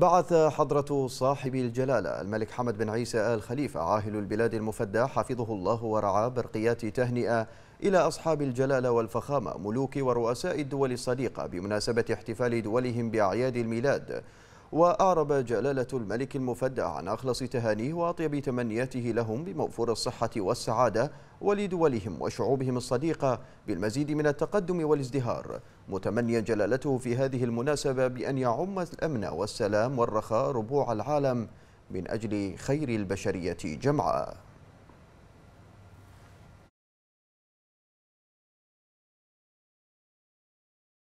بعث حضرة صاحب الجلالة الملك حمد بن عيسى آل خليفة عاهل البلاد المفدى حفظه الله ورعاه برقيات تهنئة إلى أصحاب الجلالة والفخامة ملوك ورؤساء الدول الصديقة بمناسبة احتفال دولهم بأعياد الميلاد وأعرب جلالة الملك المفدى عن أخلص تهانيه وأطيب تمنياته لهم بموفور الصحة والسعادة ولدولهم وشعوبهم الصديقة بالمزيد من التقدم والازدهار متمنيا جلالته في هذه المناسبة بأن يعم الأمن والسلام والرخاء ربوع العالم من أجل خير البشرية جمعاء